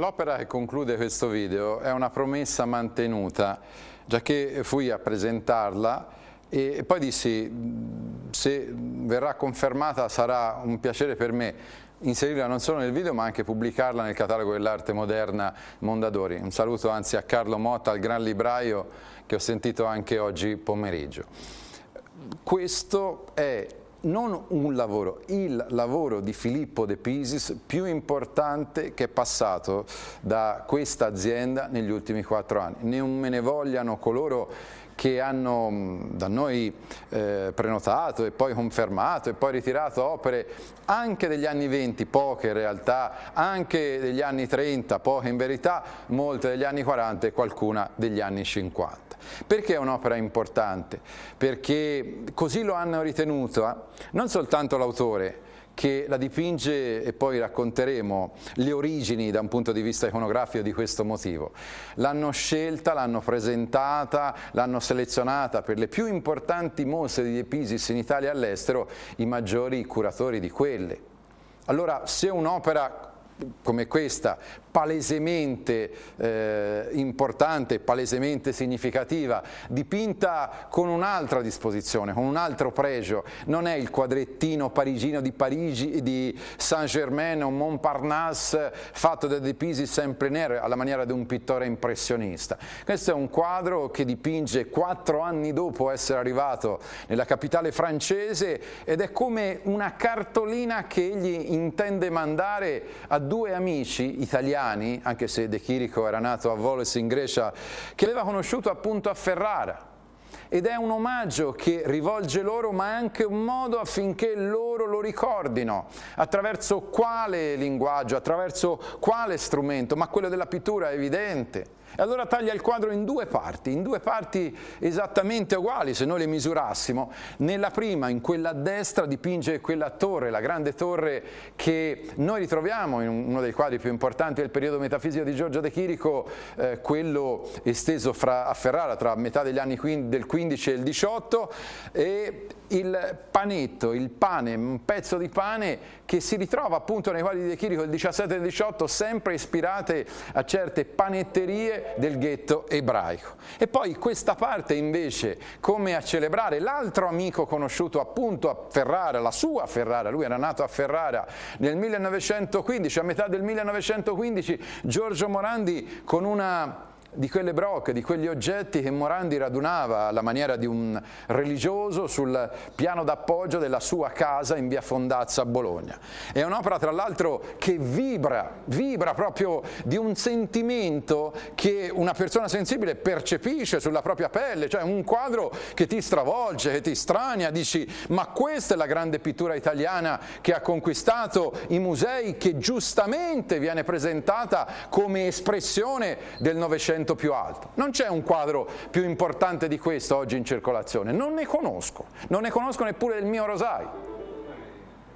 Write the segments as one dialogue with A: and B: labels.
A: L'opera che conclude questo video è una promessa mantenuta, già che fui a presentarla e poi dissi se verrà confermata sarà un piacere per me inserirla non solo nel video ma anche pubblicarla nel catalogo dell'arte moderna Mondadori. Un saluto anzi a Carlo Motta, al gran libraio che ho sentito anche oggi pomeriggio. Questo è non un lavoro, il lavoro di Filippo De Pisis più importante che è passato da questa azienda negli ultimi quattro anni. Non me ne vogliano coloro che hanno mm, da noi eh, prenotato e poi confermato e poi ritirato opere anche degli anni 20, poche in realtà, anche degli anni 30, poche in verità, molte degli anni 40 e qualcuna degli anni 50. Perché è un'opera importante? Perché così lo hanno ritenuto eh? non soltanto l'autore, che la dipinge e poi racconteremo le origini da un punto di vista iconografico di questo motivo. L'hanno scelta, l'hanno presentata, l'hanno selezionata per le più importanti mostre di Episis in Italia e all'estero i maggiori curatori di quelle. Allora, se un'opera come questa, palesemente eh, importante, palesemente significativa, dipinta con un'altra disposizione, con un altro pregio. Non è il quadrettino parigino di Parigi, di Saint-Germain o Montparnasse fatto da De dipisi sempre nero, alla maniera di un pittore impressionista. Questo è un quadro che dipinge quattro anni dopo essere arrivato nella capitale francese ed è come una cartolina che egli intende mandare a due amici italiani, anche se De Chirico era nato a Volos in Grecia, che aveva conosciuto appunto a Ferrara. Ed è un omaggio che rivolge loro, ma è anche un modo affinché loro lo ricordino. Attraverso quale linguaggio, attraverso quale strumento? Ma quello della pittura è evidente e allora taglia il quadro in due parti, in due parti esattamente uguali se noi le misurassimo. Nella prima, in quella a destra, dipinge quella torre, la grande torre che noi ritroviamo in uno dei quadri più importanti del periodo metafisico di Giorgio De Chirico, eh, quello esteso fra, a Ferrara tra metà degli anni del 15 e il 18 e il panetto, il pane, un pezzo di pane che si ritrova appunto nei quadri di De Chirico del 17 e del 18 sempre ispirate a certe panetterie del ghetto ebraico. E poi questa parte invece, come a celebrare l'altro amico conosciuto appunto a Ferrara, la sua Ferrara, lui era nato a Ferrara nel 1915, a metà del 1915 Giorgio Morandi con una di quelle brocche, di quegli oggetti che Morandi radunava alla maniera di un religioso sul piano d'appoggio della sua casa in via Fondazza a Bologna. È un'opera tra l'altro che vibra, vibra proprio di un sentimento che una persona sensibile percepisce sulla propria pelle, cioè un quadro che ti stravolge, che ti strania, dici ma questa è la grande pittura italiana che ha conquistato i musei, che giustamente viene presentata come espressione del Novecento 100 più alto. Non c'è un quadro più importante di questo oggi in circolazione, non ne conosco, non ne conosco neppure il mio rosario.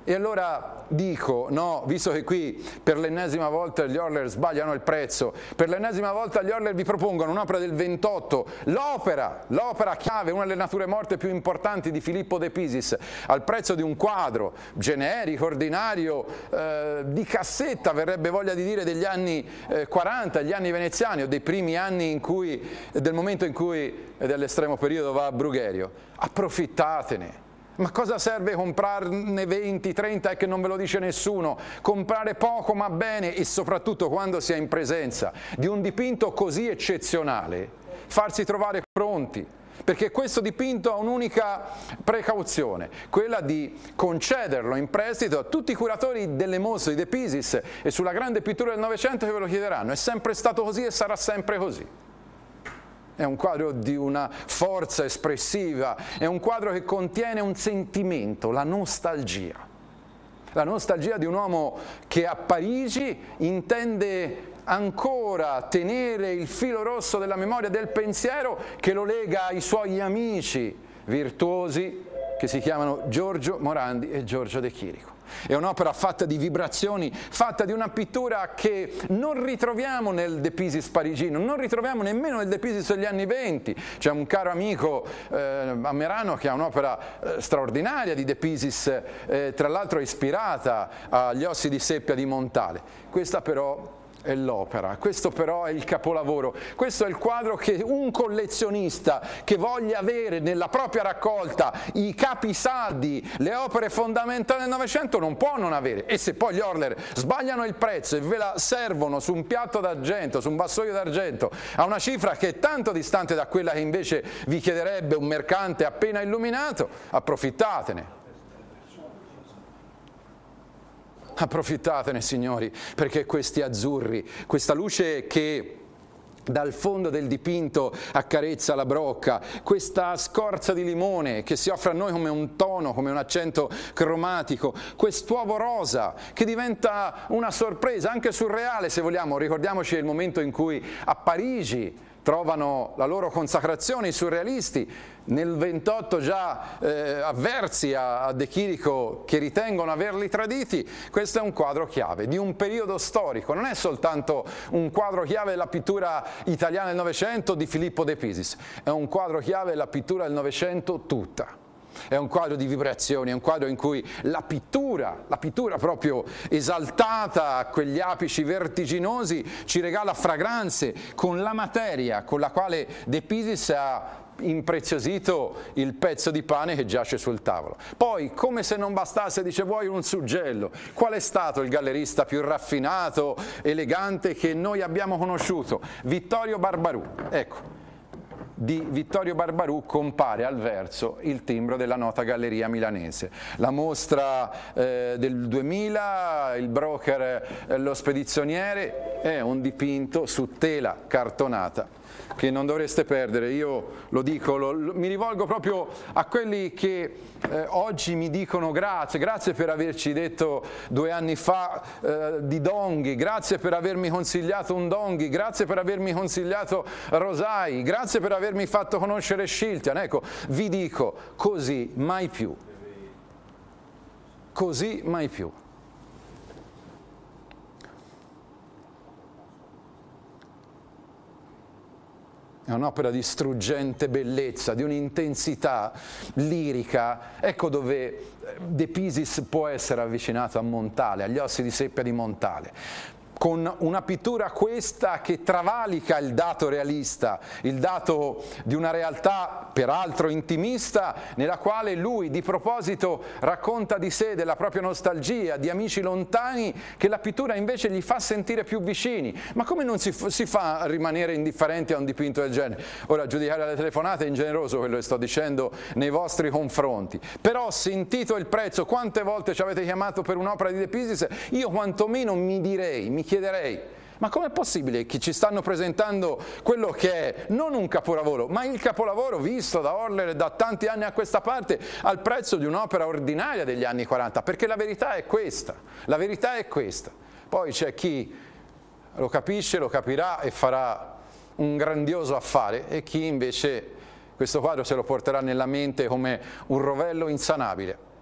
A: E allora dico, no, visto che qui per l'ennesima volta gli Orler sbagliano il prezzo, per l'ennesima volta gli Orler vi propongono un'opera del 28, l'opera, l'opera chiave, una delle nature morte più importanti di Filippo De Pisis, al prezzo di un quadro generico, ordinario, eh, di cassetta, verrebbe voglia di dire, degli anni eh, 40, gli anni veneziani o dei primi anni in cui, del momento in cui, dell'estremo periodo va a Brugherio. Approfittatene ma cosa serve comprarne 20, 30 e che non ve lo dice nessuno? Comprare poco ma bene e soprattutto quando si è in presenza di un dipinto così eccezionale, farsi trovare pronti, perché questo dipinto ha un'unica precauzione, quella di concederlo in prestito a tutti i curatori delle mostre di De Pisis e sulla grande pittura del Novecento che ve lo chiederanno. È sempre stato così e sarà sempre così è un quadro di una forza espressiva, è un quadro che contiene un sentimento, la nostalgia. La nostalgia di un uomo che a Parigi intende ancora tenere il filo rosso della memoria del pensiero che lo lega ai suoi amici virtuosi, che si chiamano Giorgio Morandi e Giorgio De Chirico. È un'opera fatta di vibrazioni, fatta di una pittura che non ritroviamo nel De Pisis parigino, non ritroviamo nemmeno nel De Pisis degli anni venti. C'è un caro amico eh, a Merano che ha un'opera eh, straordinaria di De Pisis, eh, tra l'altro ispirata agli ossi di seppia di Montale. Questa però è l'opera. Questo però è il capolavoro. Questo è il quadro che un collezionista che voglia avere nella propria raccolta i capisaldi, le opere fondamentali del Novecento non può non avere. E se poi gli Orler sbagliano il prezzo e ve la servono su un piatto d'argento, su un vassoio d'argento, a una cifra che è tanto distante da quella che invece vi chiederebbe un mercante appena illuminato, approfittatene. Approfittatene, signori, perché questi azzurri, questa luce che dal fondo del dipinto accarezza la brocca, questa scorza di limone che si offre a noi come un tono, come un accento cromatico, quest'uovo rosa che diventa una sorpresa, anche surreale se vogliamo, ricordiamoci il momento in cui a Parigi trovano la loro consacrazione i surrealisti, nel 28 già eh, avversi a, a De Chirico che ritengono averli traditi, questo è un quadro chiave di un periodo storico, non è soltanto un quadro chiave della pittura italiana del Novecento di Filippo De Pisis, è un quadro chiave della pittura del Novecento tutta. È un quadro di vibrazioni, è un quadro in cui la pittura, la pittura proprio esaltata a quegli apici vertiginosi, ci regala fragranze con la materia con la quale De Pisis ha impreziosito il pezzo di pane che giace sul tavolo. Poi, come se non bastasse, dice vuoi un suggello? Qual è stato il gallerista più raffinato, elegante che noi abbiamo conosciuto? Vittorio Barbarù. Ecco, di Vittorio Barbarù compare al verso il timbro della nota galleria milanese. La mostra eh, del 2000, il broker eh, Lo Spedizioniere, è un dipinto su tela cartonata che non dovreste perdere, io lo dico, lo, lo, mi rivolgo proprio a quelli che eh, oggi mi dicono grazie, grazie per averci detto due anni fa eh, di Donghi, grazie per avermi consigliato un Donghi, grazie per avermi consigliato Rosai, grazie per avermi fatto conoscere Shiltian, ecco, vi dico così mai più, così mai più. è un'opera di struggente bellezza, di un'intensità lirica. Ecco dove eh, De Pisis può essere avvicinato a Montale, agli ossi di seppia di Montale con una pittura questa che travalica il dato realista, il dato di una realtà peraltro intimista nella quale lui di proposito racconta di sé, della propria nostalgia, di amici lontani che la pittura invece gli fa sentire più vicini. Ma come non si, si fa a rimanere indifferenti a un dipinto del genere? Ora giudicare alle telefonate è ingeneroso quello che sto dicendo nei vostri confronti, però sentito il prezzo, quante volte ci avete chiamato per un'opera di De Pisis, io quantomeno mi direi, mi chiederei, ma com'è possibile che ci stanno presentando quello che è non un capolavoro, ma il capolavoro visto da Orler da tanti anni a questa parte al prezzo di un'opera ordinaria degli anni 40? Perché la verità è questa, la verità è questa. Poi c'è chi lo capisce, lo capirà e farà un grandioso affare e chi invece questo quadro se lo porterà nella mente come un rovello insanabile.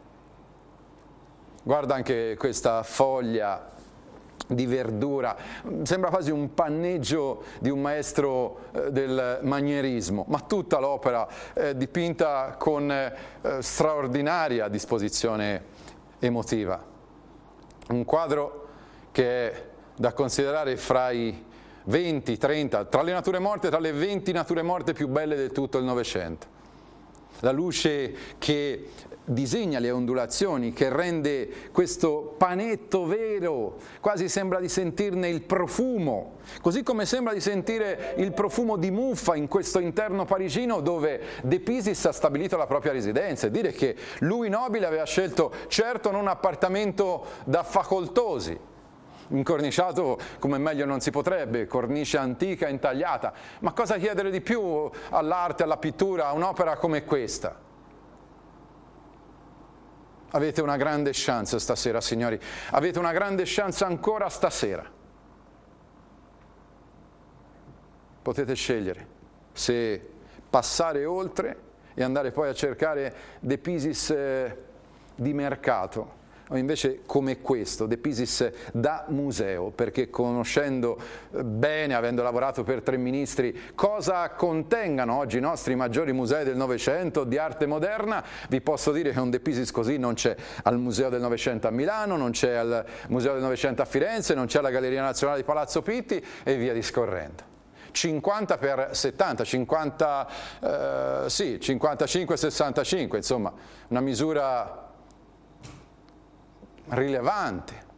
A: Guarda anche questa foglia di verdura, sembra quasi un panneggio di un maestro eh, del manierismo, ma tutta l'opera è eh, dipinta con eh, straordinaria disposizione emotiva. Un quadro che è da considerare fra i 20, 30, tra le nature morte, tra le 20 nature morte più belle del tutto il Novecento. La luce che disegna le ondulazioni, che rende questo panetto vero, quasi sembra di sentirne il profumo, così come sembra di sentire il profumo di muffa in questo interno parigino dove De Pisis ha stabilito la propria residenza e dire che lui nobile aveva scelto certo non un appartamento da facoltosi, incorniciato come meglio non si potrebbe, cornice antica intagliata, ma cosa chiedere di più all'arte, alla pittura, a un'opera come questa? Avete una grande chance stasera, signori. Avete una grande chance ancora stasera. Potete scegliere se passare oltre e andare poi a cercare The Pieces eh, di mercato o invece come questo, De Pisis da museo, perché conoscendo bene, avendo lavorato per tre ministri, cosa contengano oggi i nostri maggiori musei del Novecento di arte moderna, vi posso dire che un De Pisis così non c'è al Museo del Novecento a Milano, non c'è al Museo del Novecento a Firenze, non c'è alla Galleria Nazionale di Palazzo Pitti e via discorrendo. 50 per 70, 50, eh, sì, 55 65, insomma, una misura rilevante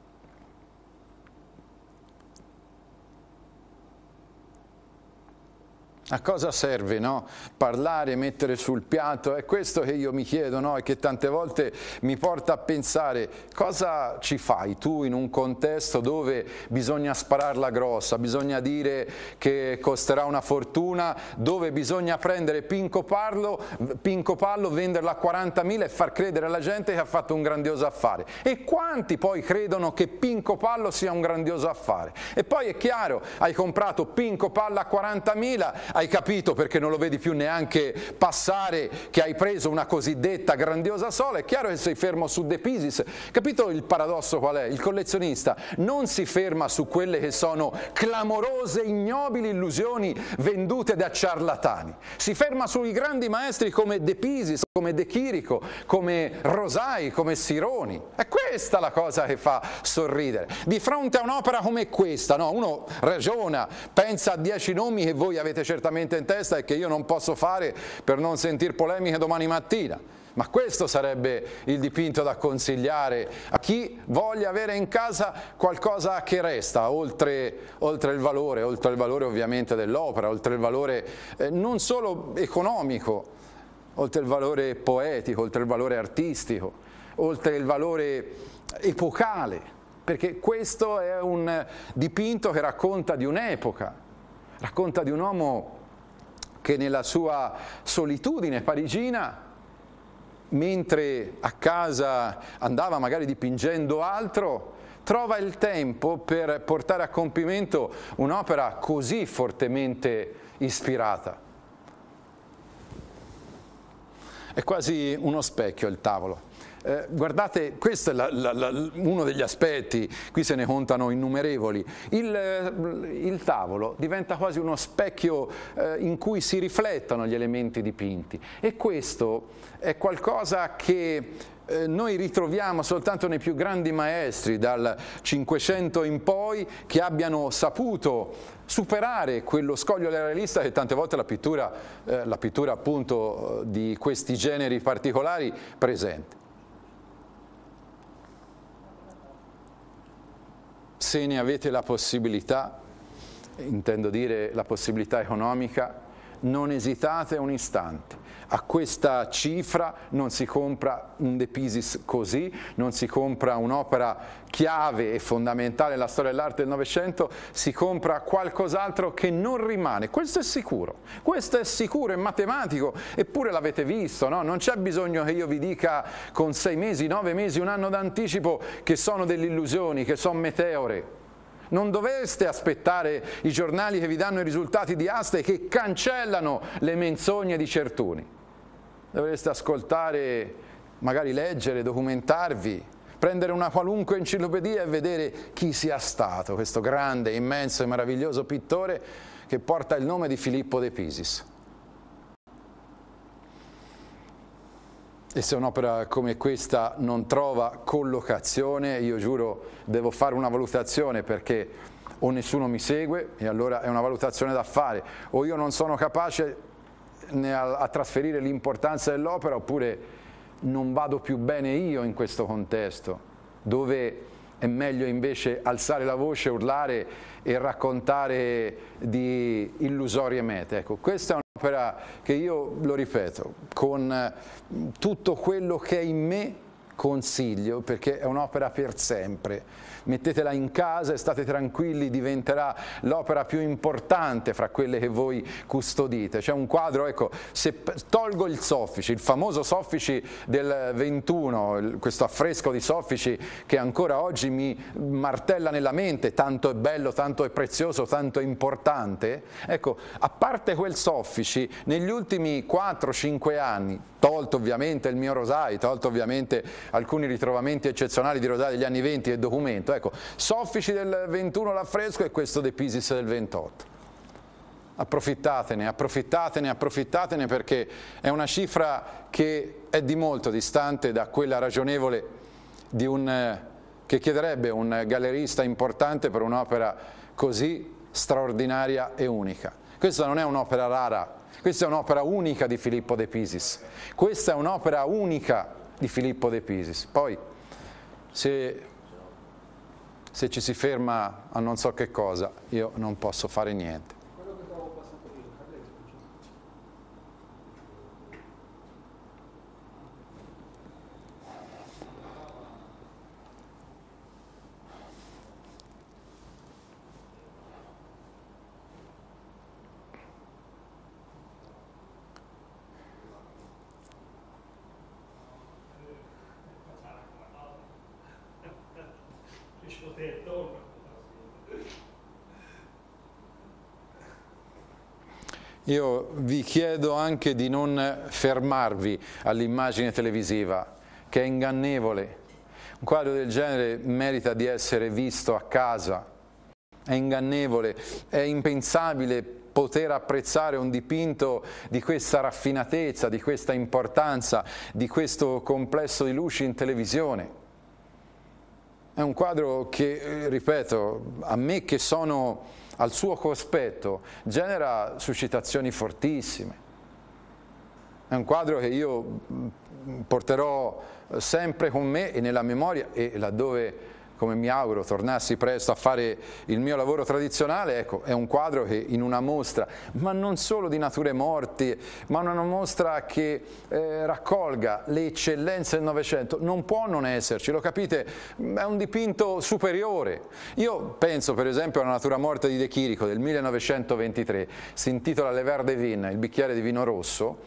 A: A cosa serve no? parlare, mettere sul piatto? È questo che io mi chiedo no? e che tante volte mi porta a pensare cosa ci fai tu in un contesto dove bisogna spararla grossa, bisogna dire che costerà una fortuna, dove bisogna prendere Pinco, Parlo, Pinco Pallo, venderla a 40.000 e far credere alla gente che ha fatto un grandioso affare. E quanti poi credono che Pinco Pallo sia un grandioso affare? E poi è chiaro, hai comprato Pinco Pallo a 40.000 hai capito perché non lo vedi più neanche passare che hai preso una cosiddetta grandiosa sola, è chiaro che sei fermo su De Pisis. Capito il paradosso qual è? Il collezionista non si ferma su quelle che sono clamorose, ignobili illusioni vendute da ciarlatani, si ferma sui grandi maestri come De Pisis, come De Chirico, come Rosai, come Sironi. È questo questa la cosa che fa sorridere. Di fronte a un'opera come questa, no? uno ragiona, pensa a dieci nomi che voi avete certamente in testa e che io non posso fare per non sentire polemiche domani mattina. Ma questo sarebbe il dipinto da consigliare a chi voglia avere in casa qualcosa che resta, oltre, oltre il valore, oltre il valore ovviamente dell'opera, oltre il valore eh, non solo economico, oltre il valore poetico, oltre il valore artistico oltre il valore epocale, perché questo è un dipinto che racconta di un'epoca, racconta di un uomo che nella sua solitudine parigina, mentre a casa andava magari dipingendo altro, trova il tempo per portare a compimento un'opera così fortemente ispirata. È quasi uno specchio il tavolo. Eh, guardate, questo è la, la, la, uno degli aspetti, qui se ne contano innumerevoli. Il, eh, il tavolo diventa quasi uno specchio eh, in cui si riflettono gli elementi dipinti e questo è qualcosa che eh, noi ritroviamo soltanto nei più grandi maestri dal Cinquecento in poi che abbiano saputo superare quello scoglio realista che tante volte la pittura, eh, la pittura appunto eh, di questi generi particolari presenta. se ne avete la possibilità, intendo dire la possibilità economica, non esitate un istante a questa cifra non si compra un De Pisis così, non si compra un'opera chiave e fondamentale nella storia dell'arte del Novecento, si compra qualcos'altro che non rimane. Questo è sicuro, questo è sicuro, è matematico, eppure l'avete visto, no? non c'è bisogno che io vi dica con sei mesi, nove mesi, un anno d'anticipo che sono delle illusioni, che sono meteore. Non dovreste aspettare i giornali che vi danno i risultati di aste che cancellano le menzogne di certuni dovreste ascoltare, magari leggere, documentarvi, prendere una qualunque enciclopedia e vedere chi sia stato questo grande, immenso e meraviglioso pittore che porta il nome di Filippo de Pisis. E se un'opera come questa non trova collocazione, io giuro devo fare una valutazione perché o nessuno mi segue e allora è una valutazione da fare, o io non sono capace a, trasferire l'importanza dell'opera oppure non vado più bene io in questo contesto dove è meglio invece alzare la voce, urlare e raccontare di illusorie mete. Ecco, questa è un'opera che io, lo ripeto, con tutto quello che è in me consiglio perché è un'opera per sempre. Mettetela in casa e state tranquilli, diventerà l'opera più importante fra quelle che voi custodite. C'è un quadro, ecco, se tolgo il Soffici, il famoso Soffici del 21, questo affresco di Soffici che ancora oggi mi martella nella mente, tanto è bello, tanto è prezioso, tanto è importante, ecco, a parte quel Soffici, negli ultimi 4-5 anni, tolto ovviamente il mio rosai, tolto ovviamente alcuni ritrovamenti eccezionali di rodate degli anni 20 e documento. Ecco, soffici del 21 l'affresco e questo De Pisis del 28 approfittatene, approfittatene, approfittatene perché è una cifra che è di molto distante da quella ragionevole un, eh, che chiederebbe un gallerista importante per un'opera così straordinaria e unica. Questa non è un'opera rara, questa è un'opera unica di Filippo De Pisis, questa è un'opera unica di Filippo De Pisis. Poi se, se ci si ferma a non so che cosa, io non posso fare niente. io vi chiedo anche di non fermarvi all'immagine televisiva, che è ingannevole. Un quadro del genere merita di essere visto a casa, è ingannevole, è impensabile poter apprezzare un dipinto di questa raffinatezza, di questa importanza, di questo complesso di luci in televisione. È un quadro che, eh, ripeto, a me che sono al suo cospetto genera suscitazioni fortissime. È un quadro che io mm, porterò sempre con me e nella memoria e laddove come mi auguro tornassi presto a fare il mio lavoro tradizionale, ecco, è un quadro che in una mostra, ma non solo di nature morti, ma una mostra che eh, raccolga le eccellenze del Novecento, non può non esserci, lo capite? È un dipinto superiore. Io penso per esempio alla natura morta di De Chirico del 1923, si intitola Le Verde Vin, il bicchiere di vino rosso,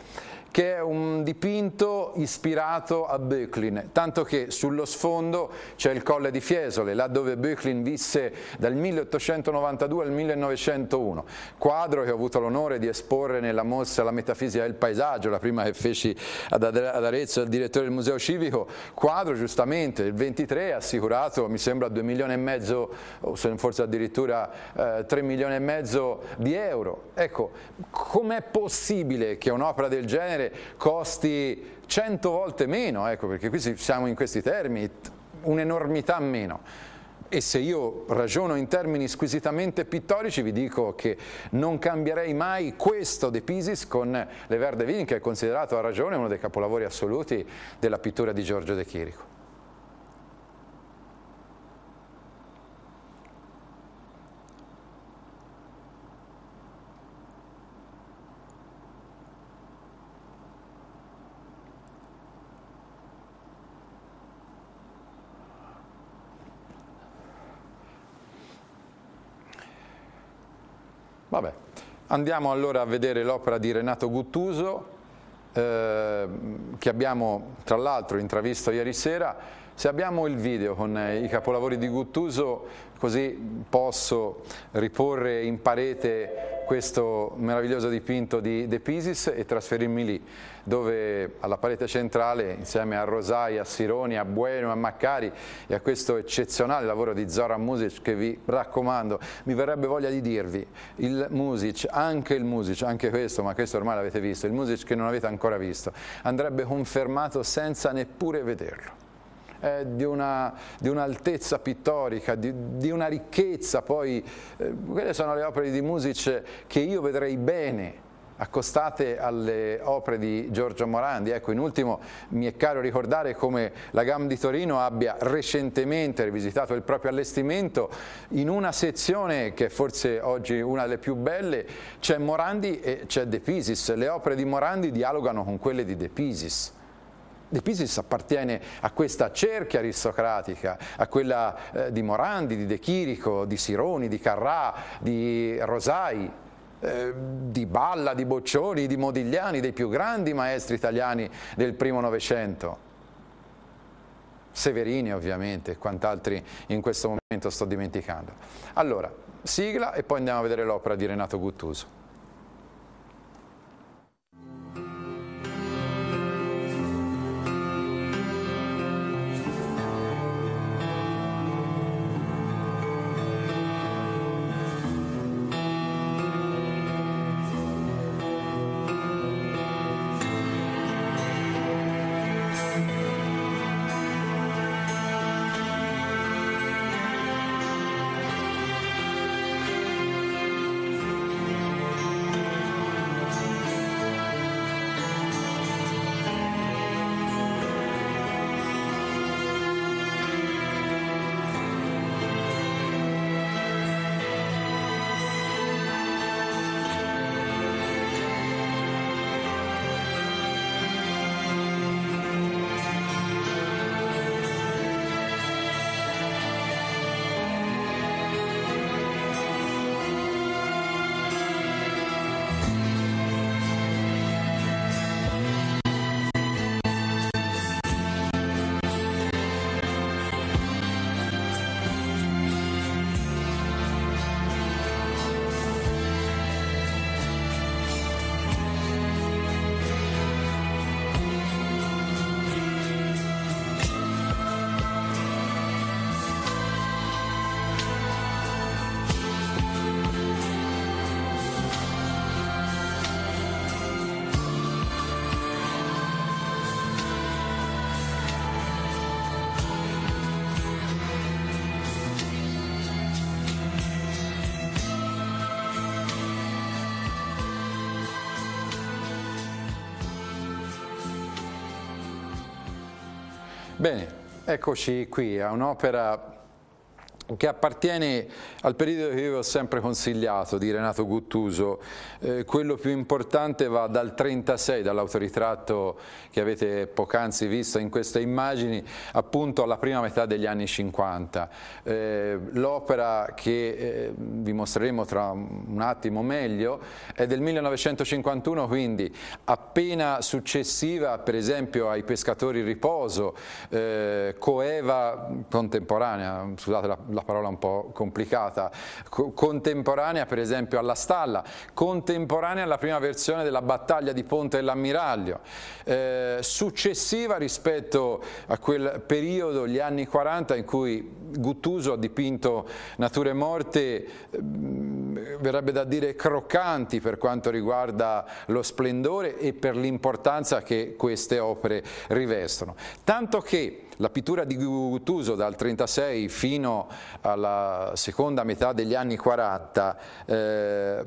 A: che è un dipinto ispirato a Böcklin, tanto che sullo sfondo c'è il Colle di Fiesole, là dove Böcklin visse dal 1892 al 1901, quadro che ho avuto l'onore di esporre nella mostra La metafisica del paesaggio, la prima che feci ad Arezzo al direttore del Museo Civico, quadro giustamente il 23 assicurato mi sembra 2 milioni e mezzo, o forse addirittura eh, 3 milioni e mezzo di euro. Ecco, com'è possibile che un'opera del genere straniere costi 100 volte meno, ecco perché qui siamo in questi termini, un'enormità meno. E se io ragiono in termini squisitamente pittorici vi dico che non cambierei mai questo De Pisis con Le Verde Vin che è considerato a ragione uno dei capolavori assoluti della pittura di Giorgio De Chirico. Vabbè. Andiamo allora a vedere l'opera di Renato Guttuso, eh, che abbiamo tra l'altro intravisto ieri sera. Se abbiamo il video con eh, i capolavori di Guttuso, così posso riporre in parete questo meraviglioso dipinto di De Pisis e trasferirmi lì, dove alla parete centrale, insieme a Rosai, a Sironi, a Bueno, a Maccari e a questo eccezionale lavoro di Zoran Music che vi raccomando, mi verrebbe voglia di dirvi, il Music, anche il Music, anche questo, ma questo ormai l'avete visto, il Music che non avete ancora visto, andrebbe confermato senza neppure vederlo eh, di, un'altezza pittorica, di, di, una ricchezza poi, eh, quelle sono le opere di Music che io vedrei bene accostate alle opere di Giorgio Morandi. Ecco, in ultimo mi è caro ricordare come la GAM di Torino abbia recentemente rivisitato il proprio allestimento. In una sezione che è forse oggi una delle più belle c'è Morandi e c'è De Pisis. Le opere di Morandi dialogano con quelle di De Pisis. De Pisis appartiene a questa cerchia aristocratica, a quella eh, di Morandi, di De Chirico, di Sironi, di Carrà, di Rosai, eh, di Balla, di Boccioni, di Modigliani, dei più grandi maestri italiani del primo Novecento. Severini ovviamente quant'altri in questo momento sto dimenticando. Allora, sigla e poi andiamo a vedere l'opera di Renato Guttuso. Eccoci qui a un'opera che appartiene al periodo che io ho sempre consigliato di Renato Guttuso, eh, quello più importante va dal 36, dall'autoritratto che avete poc'anzi visto in queste immagini, appunto alla prima metà degli anni 50. Eh, L'opera che eh, vi mostreremo tra un attimo meglio è del 1951, quindi appena successiva per esempio ai pescatori riposo, eh, coeva contemporanea, scusate la, la, parola un po' complicata, co contemporanea per esempio alla stalla, contemporanea alla prima versione della battaglia di Ponte dell'Ammiraglio, eh, successiva rispetto a quel periodo, gli anni 40, in cui Guttuso ha dipinto nature morte, eh, verrebbe da dire croccanti per quanto riguarda lo splendore e per l'importanza che queste opere rivestono. Tanto che la pittura di Guttuso dal 1936 fino alla seconda metà degli anni 40, eh,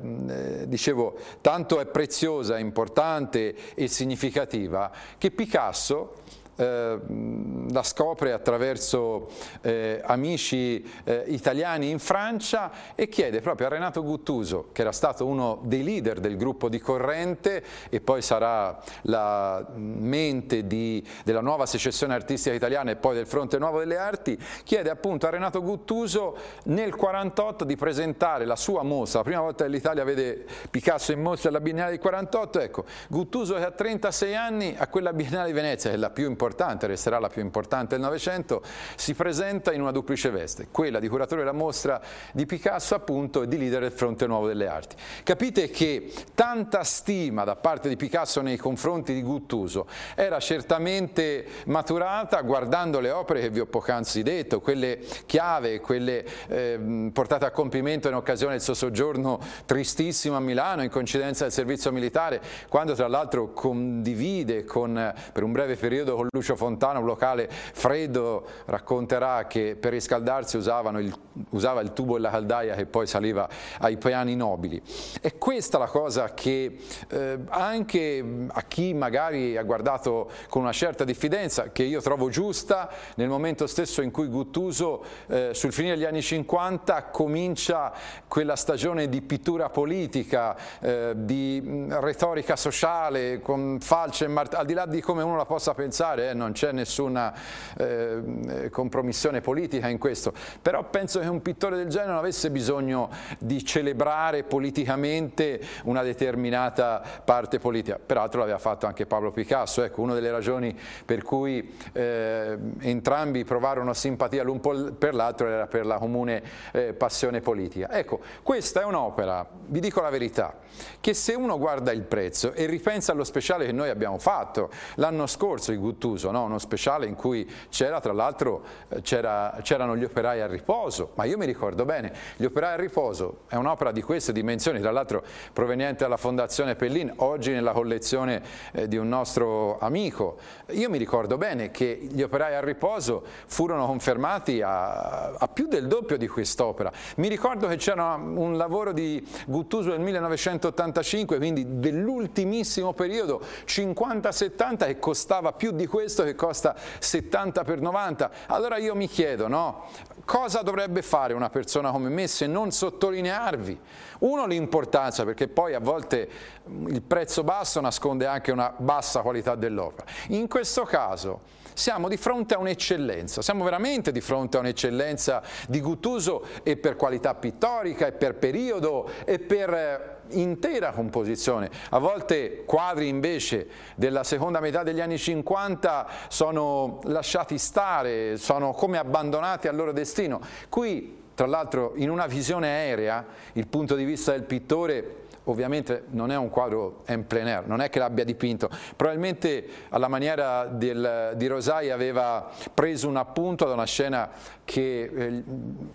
A: dicevo, tanto è preziosa, importante e significativa che Picasso Ehm, la scopre attraverso eh, amici eh, italiani in Francia e chiede proprio a Renato Guttuso, che era stato uno dei leader del gruppo di Corrente e poi sarà la mente di, della nuova secessione artistica italiana e poi del Fronte Nuovo delle Arti, chiede appunto a Renato Guttuso nel 48 di presentare la sua mostra, la prima volta che l'Italia vede Picasso in mostra alla Biennale del 48, ecco, Guttuso che a 36 anni a quella Biennale di Venezia, che è la più importante importante, resterà la più importante del Novecento, si presenta in una duplice veste, quella di curatore della mostra di Picasso appunto e di leader del Fronte Nuovo delle Arti. Capite che tanta stima da parte di Picasso nei confronti di Guttuso era certamente maturata guardando le opere che vi ho poc'anzi detto, quelle chiave, quelle eh, portate a compimento in occasione del suo soggiorno tristissimo a Milano in coincidenza del servizio militare, quando tra l'altro condivide con, per un breve periodo con Lucio Fontana, un locale freddo, racconterà che per riscaldarsi il, usava il tubo e la caldaia che poi saliva ai piani nobili. È questa la cosa che eh, anche a chi magari ha guardato con una certa diffidenza, che io trovo giusta, nel momento stesso in cui Guttuso eh, sul finire degli anni 50 comincia quella stagione di pittura politica, eh, di mm, retorica sociale, con falce e martello, al di là di come uno la possa pensare, fare, eh, non c'è nessuna eh, compromissione politica in questo, però penso che un pittore del genere non avesse bisogno di celebrare politicamente una determinata parte politica, peraltro l'aveva fatto anche Pablo Picasso, ecco, una delle ragioni per cui eh, entrambi provarono simpatia l'un per l'altro era per la comune eh, passione politica. Ecco, questa è un'opera, vi dico la verità, che se uno guarda il prezzo e ripensa allo speciale che noi abbiamo fatto l'anno scorso, i Good to Sant'Uso, no? uno speciale in cui c'era tra l'altro eh, c'erano gli operai a riposo, ma io mi ricordo bene, gli operai a riposo è un'opera di queste dimensioni, tra l'altro proveniente dalla Fondazione Pellin, oggi nella collezione eh, di un nostro amico. Io mi ricordo bene che gli operai a riposo furono confermati a, a più del doppio di quest'opera. Mi ricordo che c'era un lavoro di Guttuso del 1985, quindi dell'ultimissimo periodo, 50-70, che costava più di questo questo che costa 70 per 90. Allora io mi chiedo, no? Cosa dovrebbe fare una persona come me se non sottolinearvi? Uno l'importanza, perché poi a volte mm, il prezzo basso nasconde anche una bassa qualità dell'opera. In questo caso siamo di fronte a un'eccellenza, siamo veramente di fronte a un'eccellenza di Guttuso e per qualità pittorica e per periodo e per eh, intera composizione. A volte quadri invece della seconda metà degli anni 50 sono lasciati stare, sono come abbandonati al loro destino. Qui, tra l'altro, in una visione aerea, il punto di vista del pittore ovviamente non è un quadro en plein air, non è che l'abbia dipinto, probabilmente alla maniera del, di Rosai aveva preso un appunto da una scena che eh,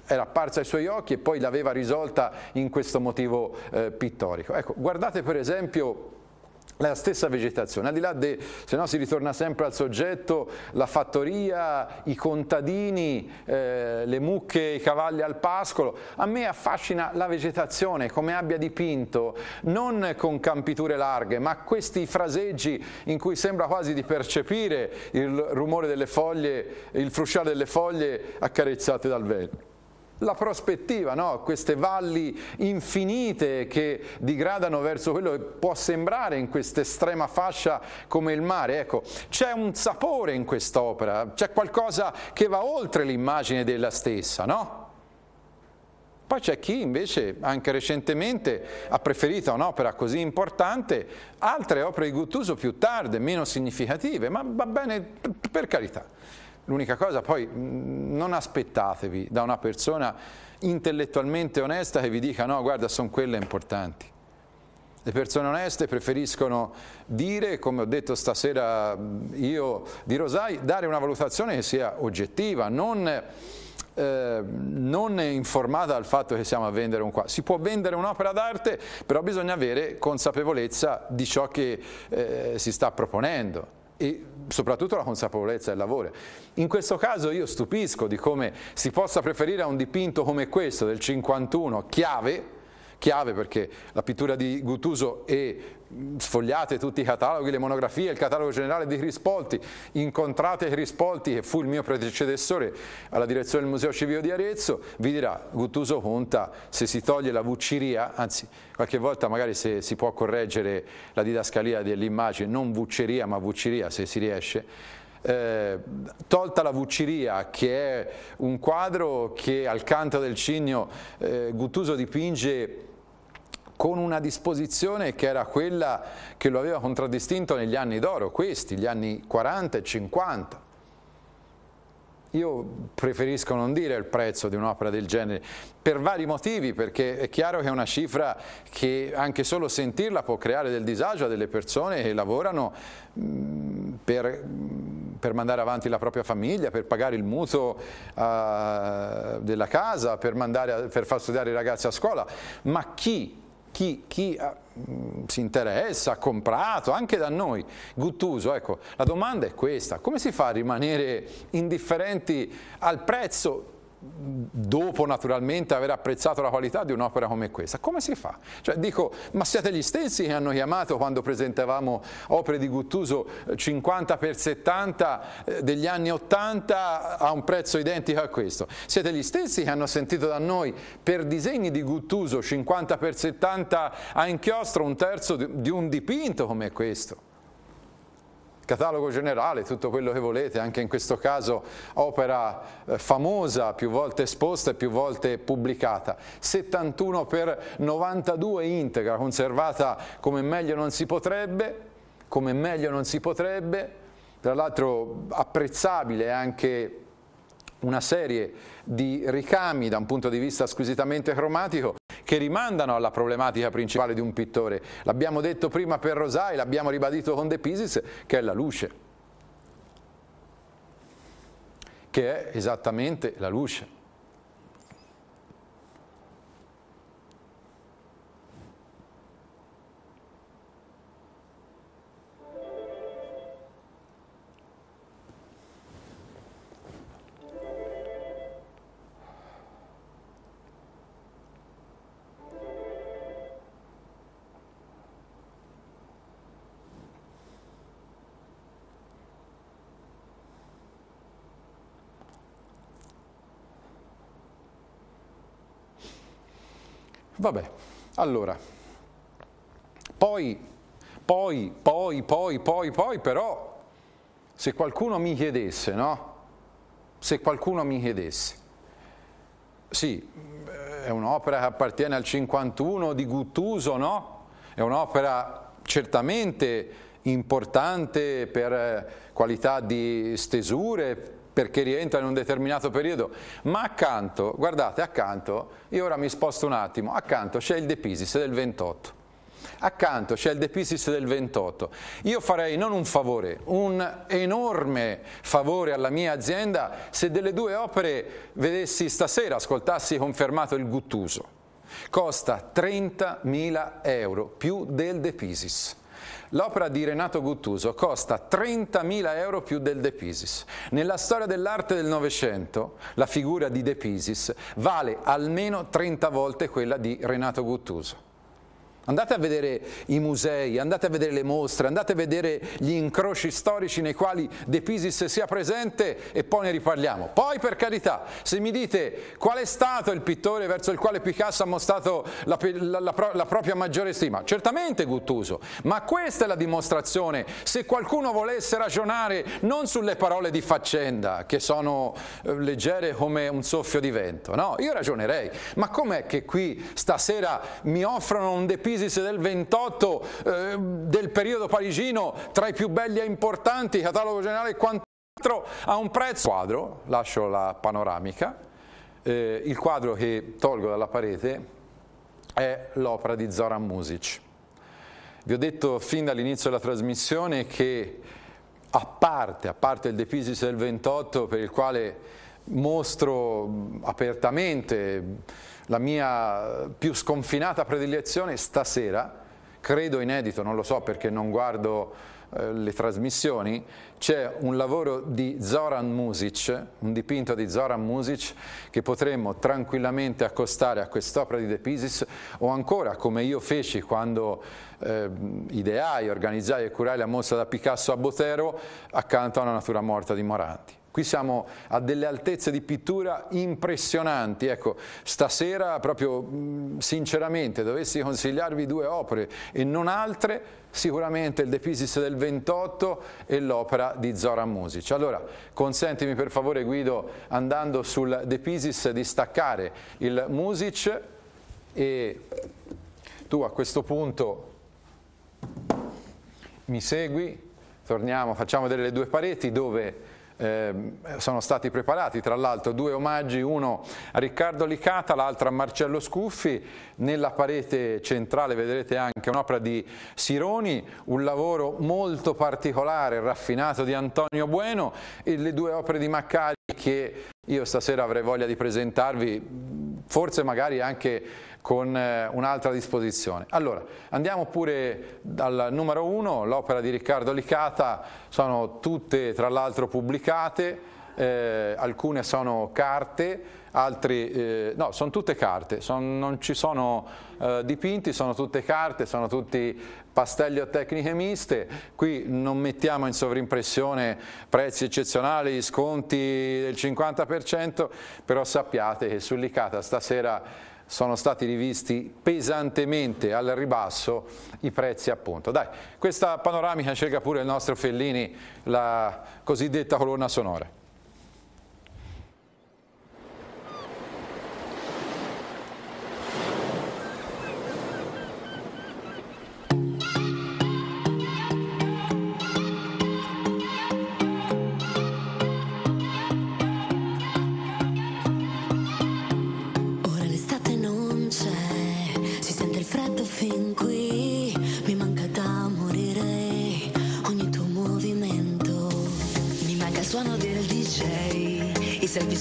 A: era apparsa ai suoi occhi e poi l'aveva risolta in questo motivo eh, pittorico. Ecco, guardate per esempio la stessa vegetazione, al di là di, se no si ritorna sempre al soggetto, la fattoria, i contadini, eh, le mucche, i cavalli al pascolo, a me affascina la vegetazione, come abbia dipinto, non con campiture larghe, ma questi fraseggi in cui sembra quasi di percepire il rumore delle foglie, il frusciare delle foglie accarezzate dal vento la prospettiva, no? queste valli infinite che digradano verso quello che può sembrare in questa estrema fascia come il mare. Ecco, c'è un sapore in quest'opera, c'è qualcosa che va oltre l'immagine della stessa, no? Poi c'è chi invece, anche recentemente, ha preferito un'opera così importante, altre opere di Guttuso più tarde, meno significative, ma va bene per carità. L'unica cosa poi mm, non aspettatevi da una persona intellettualmente onesta che vi dica no guarda sono quelle importanti. Le persone oneste preferiscono dire, come ho detto stasera mm, io di Rosai, dare una valutazione che sia oggettiva, non, eh, non informata dal fatto che siamo a vendere un quadro. Si può vendere un'opera d'arte, però bisogna avere consapevolezza di ciò che eh, si sta proponendo e soprattutto la consapevolezza del lavoro. In questo caso io stupisco di come si possa preferire a un dipinto come questo del 51, chiave, chiave perché la pittura di Guttuso e mm, sfogliate tutti i cataloghi, le monografie, il catalogo generale di Crispolti, incontrate Crispolti che fu il mio predecessore alla direzione del Museo Civile di Arezzo, vi dirà Guttuso conta se si toglie la vucciria, anzi qualche volta magari se si può correggere la didascalia dell'immagine, non vucceria ma vucciria se si riesce, eh, tolta la Vucciria, che è un quadro che al canto del Cigno eh, Guttuso dipinge con una disposizione che era quella che lo aveva contraddistinto negli anni d'oro, questi, gli anni 40 e 50. Io preferisco non dire il prezzo di un'opera del genere, per vari motivi, perché è chiaro che è una cifra che anche solo sentirla può creare del disagio a delle persone che lavorano per, per mandare avanti la propria famiglia, per pagare il mutuo uh, della casa, per, mandare, per far studiare i ragazzi a scuola, ma chi chi, chi ha, ah, mh, mm, si interessa, ha comprato, anche da noi, Guttuso, ecco, la domanda è questa, come si fa a rimanere indifferenti al prezzo dopo naturalmente aver apprezzato la qualità di un'opera come questa. Come si fa? Cioè, dico, ma siete gli stessi che hanno chiamato quando presentavamo opere di Guttuso 50 per 70 eh, degli anni 80 a un prezzo identico a questo. Siete gli stessi che hanno sentito da noi per disegni di Guttuso 50 per 70 a inchiostro un terzo di un dipinto come questo catalogo generale, tutto quello che volete, anche in questo caso opera eh, famosa, più volte esposta e più volte pubblicata, 71 per 92 integra, conservata come meglio non si potrebbe, come meglio non si potrebbe, tra l'altro apprezzabile anche una serie di ricami da un punto di vista squisitamente cromatico che rimandano alla problematica principale di un pittore. L'abbiamo detto prima per Rosai, l'abbiamo ribadito con De Pisis, che è la luce. Che è esattamente la luce. Vabbè, allora, poi, poi, poi, poi, poi, poi, però, se qualcuno mi chiedesse, no? Se qualcuno mi chiedesse, sì, è un'opera che appartiene al 51 di Guttuso, no? È un'opera certamente importante per qualità di stesure, perché rientra in un determinato periodo, ma accanto, guardate, accanto, io ora mi sposto un attimo, accanto c'è il De Pisis del 28. Accanto c'è il De Pisis del 28. Io farei non un favore, un enorme favore alla mia azienda se delle due opere vedessi stasera, ascoltassi confermato il Guttuso. Costa 30.000 euro più del De Pisis. L'opera di Renato Guttuso costa 30.000 euro più del De Pisis. Nella storia dell'arte del Novecento, la figura di De Pisis vale almeno 30 volte quella di Renato Guttuso. Andate a vedere i musei, andate a vedere le mostre, andate a vedere gli incroci storici nei quali De Pisis sia presente e poi ne riparliamo. Poi per carità, se mi dite qual è stato il pittore verso il quale Picasso ha mostrato la, la, la, la propria maggiore stima, certamente Guttuso, ma questa è la dimostrazione. Se qualcuno volesse ragionare non sulle parole di faccenda, che sono eh, leggere come un soffio di vento, no, io ragionerei, ma com'è che qui stasera mi offrono un De Pisis dell'ISIS del 28, eh, del periodo parigino, tra i più belli e importanti, catalogo generale e quant'altro, a un prezzo. Quadro, lascio la panoramica, eh, il quadro che tolgo dalla parete è l'opera di Zoran Music. Vi ho detto fin dall'inizio della trasmissione che a parte, a parte il Depisis del 28 per il quale mostro apertamente la mia eh, più sconfinata predilezione stasera, credo inedito, non lo so perché non guardo eh, le trasmissioni, c'è un lavoro di Zoran Music, un dipinto di Zoran Music che potremmo tranquillamente accostare a quest'opera di De Pisis o ancora come io feci quando eh, ideai, organizzai e curai la mostra da Picasso a Botero accanto alla natura morta di Moranti. Qui siamo a delle altezze di pittura impressionanti. Ecco, stasera proprio mm, sinceramente dovessi consigliarvi due opere e non altre, sicuramente il De Pisis del 28 e l'opera di Zora Music. Allora, consentimi per favore Guido, andando sul De Pisis, di staccare il Music e tu a questo punto mi segui, torniamo, facciamo vedere le due pareti dove eh, sono stati preparati tra l'altro due omaggi, uno a Riccardo Licata, l'altro a Marcello Scuffi, nella parete centrale vedrete anche un'opera di Sironi, un lavoro molto particolare, raffinato di Antonio Bueno e le due opere di Maccari che io stasera avrei voglia di presentarvi, forse magari anche con eh, un'altra disposizione. Allora, andiamo pure dal numero 1, l'opera di Riccardo Licata, sono tutte tra l'altro pubblicate, eh, alcune sono carte, altre eh, no, sono tutte carte, son, non ci sono eh, dipinti, sono tutte carte, sono tutti pastelli o tecniche miste, qui non mettiamo in sovrimpressione prezzi eccezionali, sconti del 50%, però sappiate che su Licata stasera sono stati rivisti pesantemente al ribasso i prezzi appunto. Dai, questa panoramica scelga pure il nostro Fellini, la cosiddetta colonna sonora.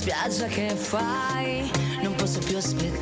A: spiaggia che fai, non posso più aspettare.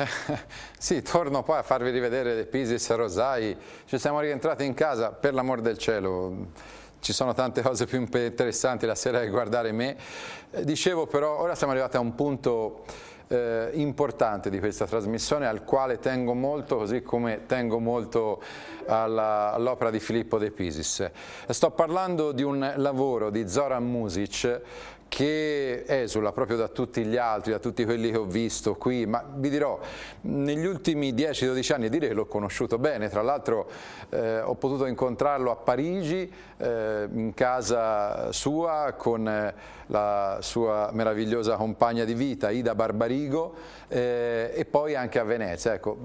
A: Eh, sì, torno poi a farvi rivedere Pisis e Rosai, ci siamo rientrati in casa, per l'amor del cielo ci sono tante cose più interessanti la sera che guardare me. Eh, dicevo però, ora siamo arrivati a un punto eh, importante di questa trasmissione al quale tengo molto, così come tengo molto all'opera di Filippo De Pisis. Sto parlando di un lavoro di Zoran Music che esula proprio da tutti gli altri, da tutti quelli che ho visto qui, ma vi dirò, negli ultimi 10-12 anni, direi che l'ho conosciuto bene, tra l'altro eh, ho potuto incontrarlo a Parigi, eh, in casa sua, con... Eh, la sua meravigliosa compagna di vita Ida Barbarigo eh, e poi anche a Venezia. Ecco,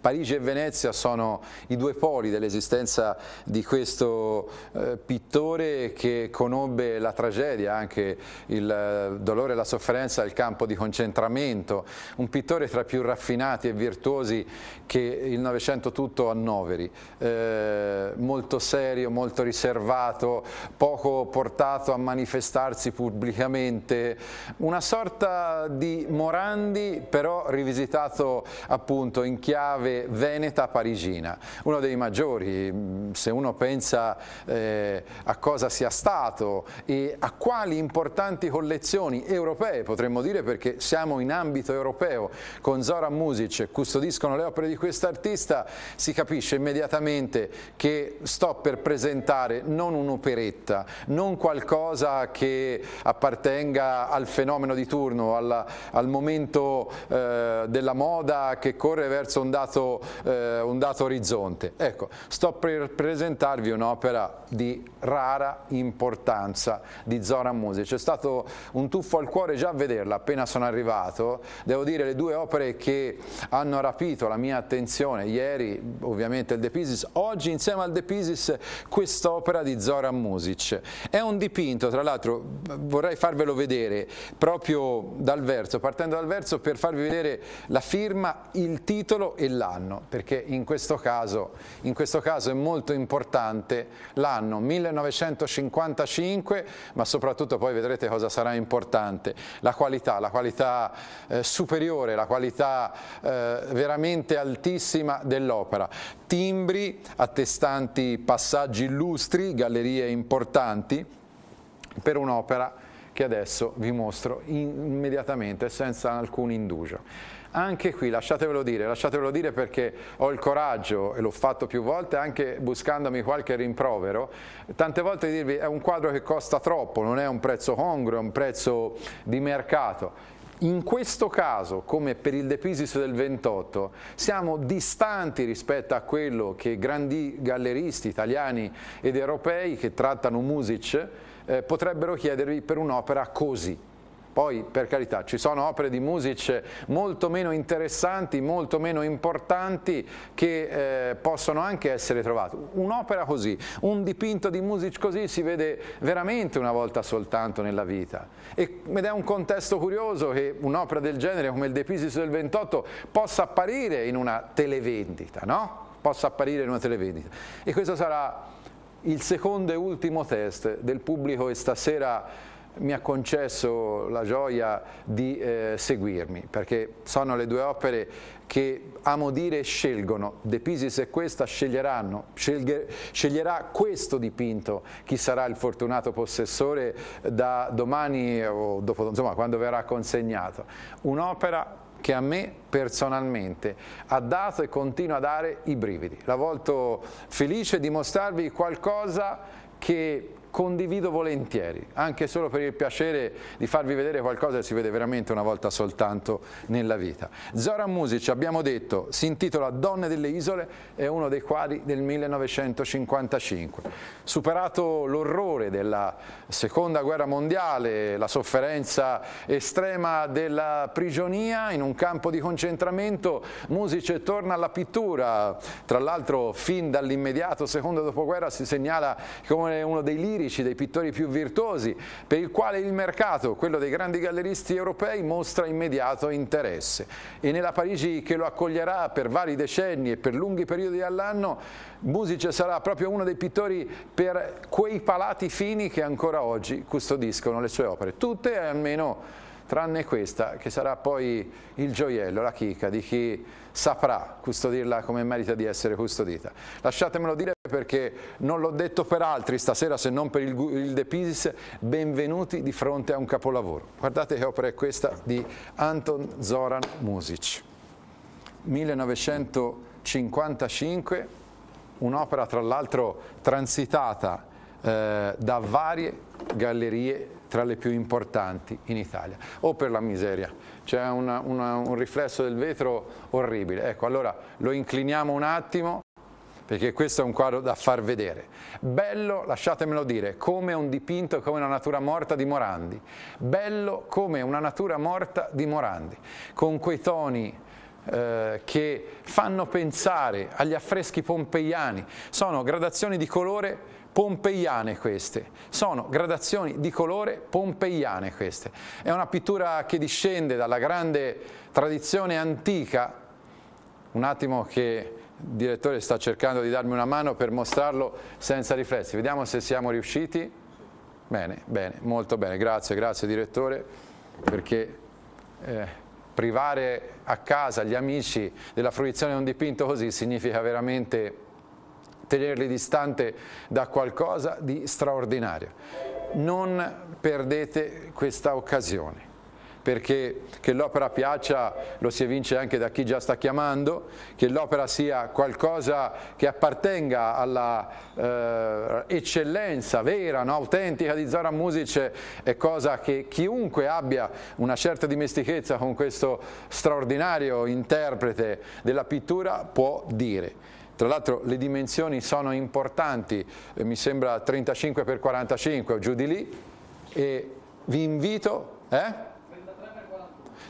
A: Parigi e Venezia sono i due poli dell'esistenza di questo eh, pittore che conobbe la tragedia, anche il eh, dolore e la sofferenza del campo di concentramento, un pittore tra i più raffinati e virtuosi che il Novecento tutto annoveri, eh, molto serio, molto riservato, poco portato a manifestarsi pur pubblicamente, una sorta di Morandi però rivisitato appunto in chiave veneta parigina, uno dei maggiori, se uno pensa eh, a cosa sia stato e a quali importanti collezioni europee potremmo dire perché siamo in ambito europeo con Zoran Music, custodiscono le opere di quest'artista, si capisce immediatamente che sto per presentare non un'operetta, non qualcosa che appartenga al fenomeno di turno, alla, al momento eh, della moda che corre verso un dato, eh, un dato orizzonte. Ecco, sto per presentarvi un'opera di rara importanza di Zoran Music. C'è stato un tuffo al cuore già a vederla appena sono arrivato. Devo dire le due opere che hanno rapito la mia attenzione ieri, ovviamente il De Pisis, oggi insieme al De Pisis quest'opera di Zoran Music. È un dipinto, tra l'altro vorrei farvelo vedere proprio dal verso, partendo dal verso per farvi vedere la firma, il titolo e l'anno, perché in questo caso, in questo caso è molto importante l'anno 1955, ma soprattutto poi vedrete cosa sarà importante, la qualità, la qualità eh, superiore, la qualità eh, veramente altissima dell'opera. Timbri attestanti passaggi illustri, gallerie importanti, per un'opera che adesso vi mostro immediatamente senza alcun indugio. Anche qui lasciatevelo dire, lasciatevelo dire perché ho il coraggio, e l'ho fatto più volte, anche buscandomi qualche rimprovero, tante volte di dirvi è un quadro che costa troppo, non è un prezzo congruo, è un prezzo di mercato. In questo caso, come per il De Pisis del 28, siamo distanti rispetto a quello che grandi galleristi italiani ed europei che trattano Music eh, potrebbero chiedervi per un'opera così. Poi, per carità, ci sono opere di music molto meno interessanti, molto meno importanti, che eh, possono anche essere trovate. Un'opera così, un dipinto di music così si vede veramente una volta soltanto nella vita. ed è un contesto curioso che un'opera del genere, come il De Pisis del 28, possa apparire in una televendita, no? Possa apparire in una televendita. E questo sarà il secondo e ultimo test del pubblico e stasera mi ha concesso la gioia di eh, seguirmi, perché sono le due opere che amo dire scelgono, De Pisis e questa sceglieranno, Scelghe, sceglierà questo dipinto chi sarà il fortunato possessore da domani o dopo, insomma, quando verrà consegnato. Un'opera che a me personalmente ha dato e continua a dare i brividi. La volto felice di mostrarvi qualcosa che condivido volentieri, anche solo per il piacere di farvi vedere qualcosa che si vede veramente una volta soltanto nella vita. Zoran Music, abbiamo detto, si intitola Donne delle Isole, è uno dei quadri del 1955. Superato l'orrore della Seconda Guerra Mondiale, la sofferenza estrema della prigionia in un campo di concentramento, Music torna alla pittura, tra l'altro fin dall'immediato secondo dopoguerra si segnala come uno dei leader lirici dei pittori più virtuosi, per il quale il mercato, quello dei grandi galleristi europei, mostra immediato interesse. E nella Parigi che lo accoglierà per vari decenni e per lunghi periodi all'anno, Music sarà proprio uno dei pittori per quei palati fini che ancora oggi custodiscono le sue opere, tutte almeno tranne questa che sarà poi il gioiello, la chicca di chi saprà custodirla come merita di essere custodita. Lasciatemelo dire perché non l'ho detto per altri stasera se non per il, il De Pisis, benvenuti di fronte a un capolavoro. Guardate che opera è questa di Anton Zoran Music. 1955, un'opera tra l'altro transitata eh, da varie gallerie tra le più importanti in Italia. O per la miseria, c'è un riflesso del vetro orribile. Ecco, allora lo incliniamo un attimo perché questo è un quadro da far vedere. Bello, lasciatemelo dire, come un dipinto come una natura morta di Morandi. Bello come una natura morta di Morandi, con quei toni eh, che fanno pensare agli affreschi pompeiani. Sono gradazioni di colore pompeiane queste, sono gradazioni di colore pompeiane queste. È una pittura che discende dalla grande tradizione antica, un attimo che il direttore sta cercando di darmi una mano per mostrarlo senza riflessi, vediamo se siamo riusciti. Bene, bene, molto bene, grazie, grazie direttore, perché... Eh, privare a casa gli amici della fruizione di un dipinto così significa veramente tenerli distante da qualcosa di straordinario. Non perdete questa occasione perché che l'opera piaccia lo si evince anche da chi già sta chiamando, che l'opera sia qualcosa che appartenga alla eh, eccellenza vera, no? autentica di Zora Music è cosa che chiunque abbia una certa dimestichezza con questo straordinario interprete della pittura può dire. Tra l'altro le dimensioni sono importanti, eh, mi sembra 35 x 45 o giù di lì, e vi invito... Eh?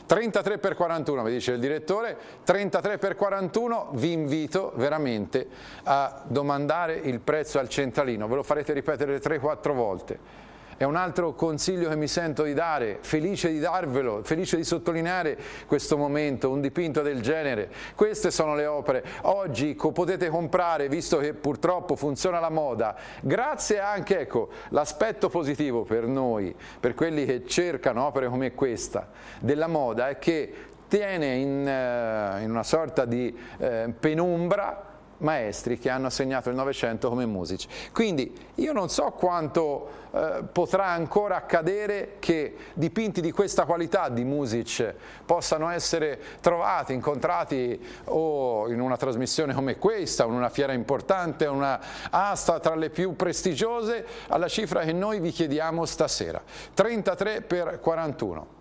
A: 33 x 41 mi dice il direttore, 33 x 41 vi invito veramente a domandare il prezzo al centralino, ve lo farete ripetere 3-4 volte. È un altro consiglio che mi sento di dare, felice di darvelo, felice di sottolineare questo momento, un dipinto del genere. Queste sono le opere. Oggi potete comprare, visto che purtroppo funziona la moda, grazie anche, ecco, l'aspetto positivo per noi, per quelli che cercano opere come questa, della moda, è che tiene in, eh, in una sorta di eh, penombra maestri che hanno assegnato il Novecento come musici. Quindi io non so quanto eh, potrà ancora accadere che dipinti di questa qualità di music possano essere trovati, incontrati o in una trasmissione come questa, in una fiera importante, una asta tra le più prestigiose, alla cifra che noi vi chiediamo stasera. 33 per 41.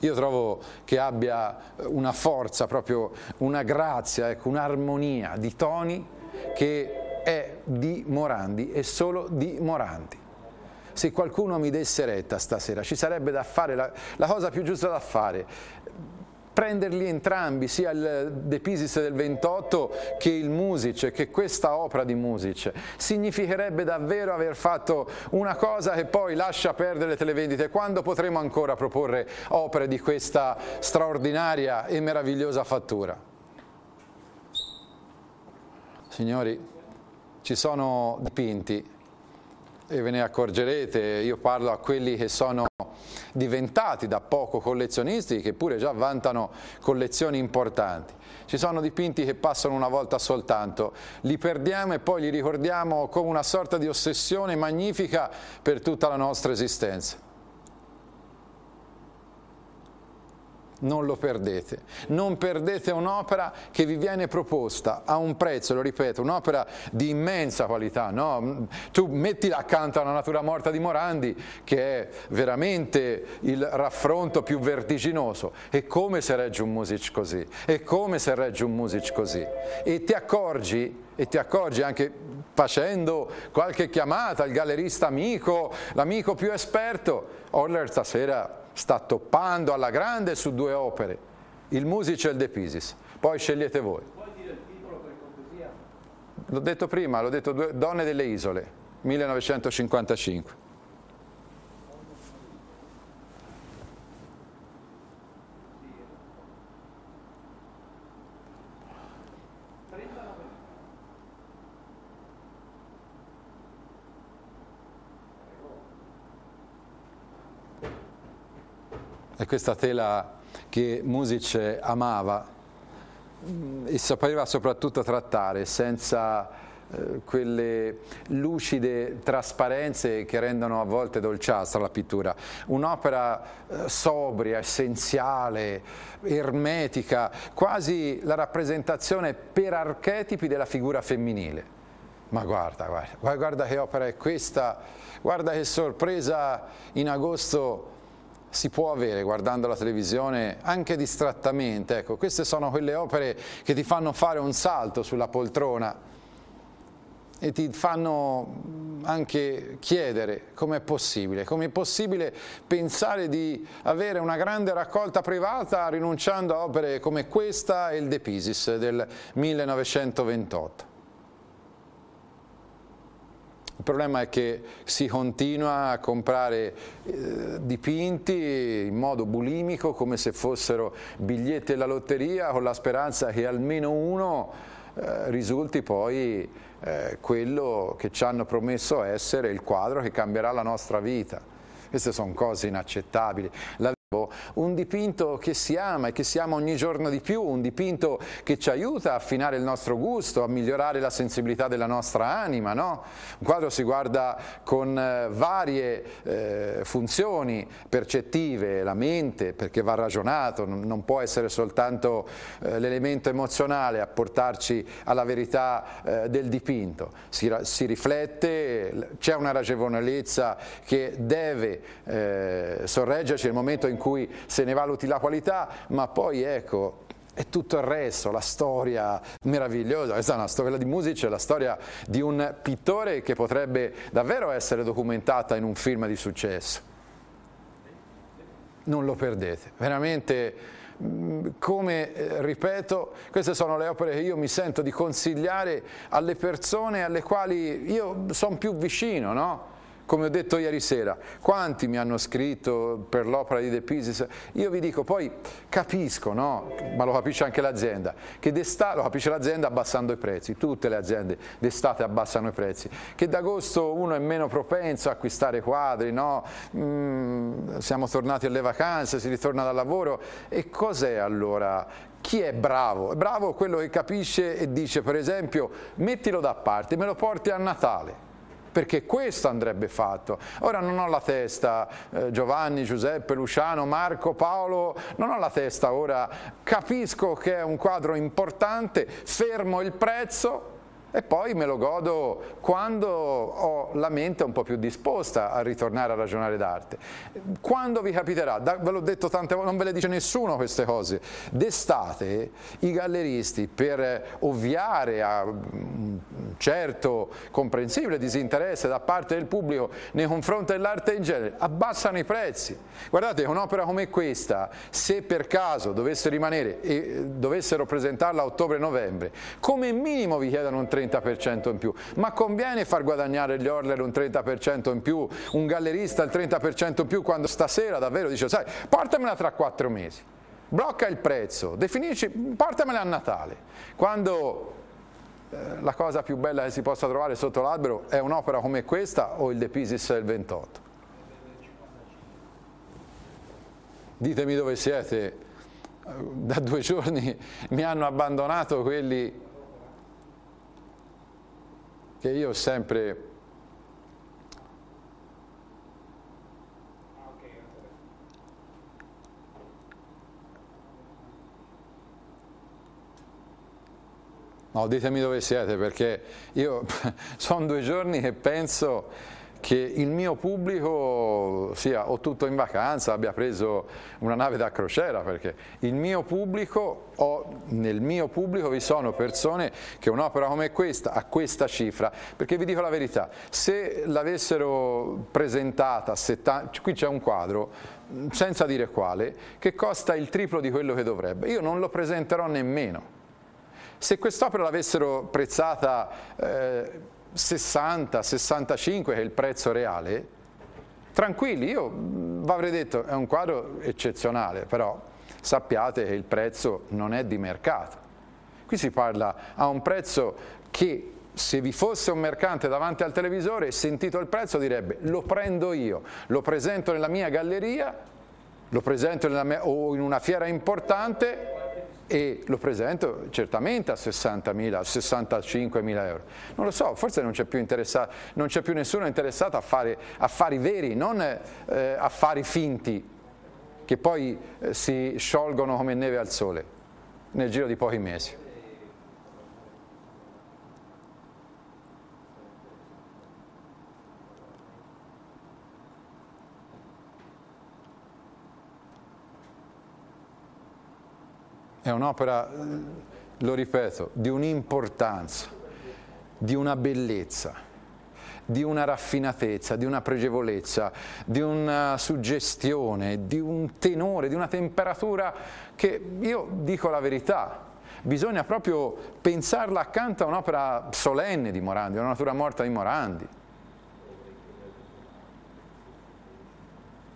A: io trovo che abbia eh, una forza, proprio una grazia, ecco, un'armonia di toni che è di Morandi e solo di Morandi. Se qualcuno mi desse retta stasera, ci sarebbe da fare la, la cosa più giusta da fare, prenderli entrambi, sia il De Pisis del 28 che il Music, che questa opera di Music, significherebbe davvero aver fatto una cosa che poi lascia perdere le televendite. Quando potremo ancora proporre opere di questa straordinaria e meravigliosa fattura? Signori, ci sono dipinti e ve ne accorgerete, io parlo a quelli che sono diventati da poco collezionisti che pure già vantano collezioni importanti. Ci sono dipinti che passano una volta soltanto, li perdiamo e poi li ricordiamo come una sorta di ossessione magnifica per tutta la nostra esistenza. non lo perdete. Non perdete un'opera che vi viene proposta a un prezzo, lo ripeto, un'opera di immensa qualità. No? Tu mettila accanto alla natura morta di Morandi, che è veramente il raffronto più vertiginoso. E come se regge un music così? E come se regge un music così? E ti accorgi e ti accorgi anche facendo qualche chiamata al gallerista amico, l'amico più esperto, Horler stasera sta toppando alla grande su due opere, il Musice e il De Pisis. Poi scegliete voi. L'ho detto prima, l'ho detto Donne delle Isole, 1955. questa tela che Music amava e sapeva soprattutto trattare senza eh, quelle lucide trasparenze che rendono a volte dolciastra la pittura. Un'opera eh, sobria, essenziale, ermetica, quasi la rappresentazione per archetipi della figura femminile. Ma guarda, guarda, guarda che opera è questa, guarda che sorpresa in agosto si può avere guardando la televisione anche distrattamente. Ecco, queste sono quelle opere che ti fanno fare un salto sulla poltrona e ti fanno anche chiedere com'è possibile, com'è possibile pensare di avere una grande raccolta privata rinunciando a opere come questa e il De Pisis del 1928. Il problema è che si continua a comprare eh, dipinti in modo bulimico come se fossero biglietti della lotteria con la speranza che almeno uno eh, risulti poi eh, quello che ci hanno promesso essere il quadro che cambierà la nostra vita. Queste sono cose inaccettabili. La Boh, un dipinto che si ama e che si ama ogni giorno di più, un dipinto che ci aiuta a affinare il nostro gusto, a migliorare la sensibilità della nostra anima, no? Un quadro si guarda con eh, varie eh, funzioni percettive, la mente, perché va ragionato, non può essere soltanto eh, l'elemento emozionale a portarci alla verità eh, del dipinto. Si, si riflette, c'è una ragionevolezza che deve eh, sorreggerci nel momento in cui se ne valuti la qualità, ma poi ecco, è tutto il resto, la storia meravigliosa, questa è una storia di Music, la storia di un pittore che potrebbe davvero essere documentata in un film di successo. Non lo perdete, veramente mm, come eh, ripeto, queste sono le opere che io mi sento di consigliare alle persone alle quali io sono più vicino, no? come ho detto ieri sera, quanti mi hanno scritto per l'opera di De Pisis, io vi dico, poi capisco, no? ma lo capisce anche l'azienda, che d'estate, lo capisce l'azienda abbassando i prezzi, tutte le aziende d'estate abbassano i prezzi, che d'agosto uno è meno propenso a acquistare quadri, no? mm, siamo tornati alle vacanze, si ritorna dal lavoro e cos'è allora chi è bravo? È bravo quello che capisce e dice per esempio mettilo da parte, me lo porti a Natale perché questo andrebbe fatto. Ora non ho la testa, eh, Giovanni, Giuseppe, Luciano, Marco, Paolo, non ho la testa ora, capisco che è un quadro importante, fermo il prezzo, e poi me lo godo quando ho la mente un po' più disposta a ritornare a ragionare d'arte. Quando vi capiterà, da, ve l'ho detto tante volte, non ve le dice nessuno queste cose, d'estate i galleristi per ovviare a un certo comprensibile disinteresse da parte del pubblico nei confronti dell'arte in genere, abbassano i prezzi. Guardate, un'opera come questa, se per caso dovesse rimanere e dovessero presentarla a ottobre-novembre, come minimo vi chiedono un 30%. 30% in più, ma conviene far guadagnare gli Orler un 30% in più, un gallerista il 30% in più quando stasera davvero dice sai portamela tra quattro mesi, blocca il prezzo, definisci, portamela a Natale, quando eh, la cosa più bella che si possa trovare sotto l'albero è un'opera come questa o il De Pisis del 28. Ditemi dove siete, da due giorni mi hanno abbandonato quelli che io ho sempre No, ditemi dove siete perché io sono due giorni che penso che il mio pubblico sia o tutto in vacanza, abbia preso una nave da crociera, perché il mio pubblico, ho, nel mio pubblico vi sono persone che un'opera come questa, a questa cifra, perché vi dico la verità, se l'avessero presentata, 70, qui c'è un quadro, senza dire quale, che costa il triplo di quello che dovrebbe, io non lo presenterò nemmeno. Se quest'opera l'avessero prezzata... Eh, 60, 65 che è il prezzo reale, tranquilli, io avrei detto è un quadro eccezionale, però sappiate che il prezzo non è di mercato. Qui si parla a un prezzo che se vi fosse un mercante davanti al televisore e sentito il prezzo direbbe lo prendo io, lo presento nella mia galleria, lo presento mia, o in una fiera importante e lo presento certamente a 60.000, 65.000 euro. Non lo so, forse non c'è più, più nessuno interessato a fare affari veri, non eh, affari finti che poi eh, si sciolgono come neve al sole nel giro di pochi mesi. è un'opera, lo ripeto, di un'importanza, di una bellezza di una raffinatezza, di una pregevolezza, di una suggestione, di un tenore, di una temperatura che io dico la verità. Bisogna proprio pensarla accanto a un'opera solenne di Morandi, una natura morta di Morandi.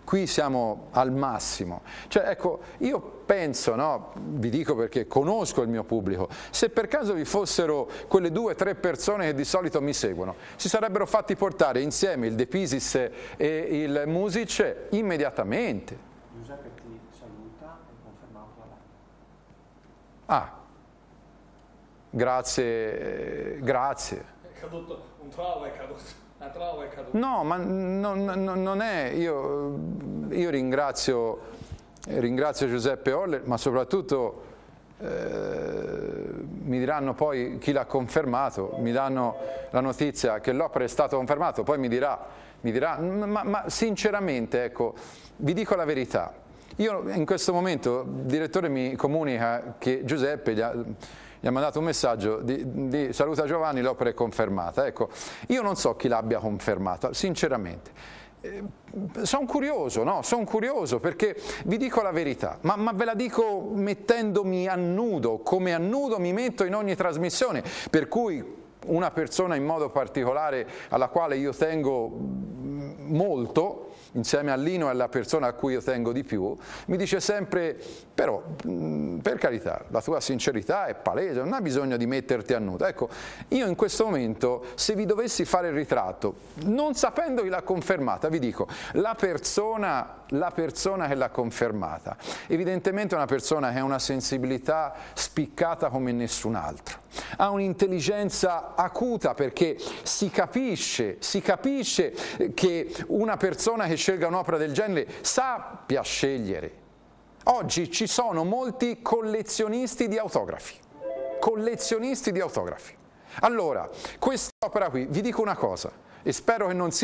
A: Qui siamo al massimo. Cioè, ecco, io penso, no, vi dico perché conosco il mio pubblico, se per caso vi fossero quelle due o tre persone che di solito mi seguono, si sarebbero fatti portare insieme il De Pisis e il Music immediatamente. Giuseppe ti saluta e conferma Ah, grazie, grazie. È caduto, un travo è caduto. La trova è caduta. No, ma non, non è, io, io ringrazio eh, ringrazio Giuseppe Holler, ma soprattutto eh, mi diranno poi chi l'ha confermato, mi danno la notizia che l'opera è stata confermata, poi mi dirà, mi dirà ma, ma, sinceramente, ecco, vi dico la verità, io in questo momento il direttore mi comunica che Giuseppe gli ha, gli ha mandato un messaggio di, di saluta Giovanni, l'opera è confermata, ecco, io non so chi l'abbia confermata, sinceramente. Ehm, sono curioso, no? Sono curioso perché vi dico la verità, ma, ma, ve la dico mettendomi a nudo, come a nudo mi metto in ogni trasmissione, per cui una persona in modo particolare alla quale io tengo mm, molto, insieme a Lino è la persona a cui io tengo di più, mi dice sempre, però per carità, la tua sincerità è palese, non hai bisogno di metterti a nudo. Ecco, io in questo momento, se vi dovessi fare il ritratto, non sapendovi la confermata, vi dico, la persona, la persona che l'ha confermata, evidentemente è una persona che ha una sensibilità spiccata come nessun altro ha un'intelligenza acuta perché si capisce, si capisce che una persona che scelga un'opera del genere sappia scegliere. Oggi ci sono molti collezionisti di autografi, collezionisti di autografi. Allora, quest'opera qui, vi dico una cosa, e spero che non sia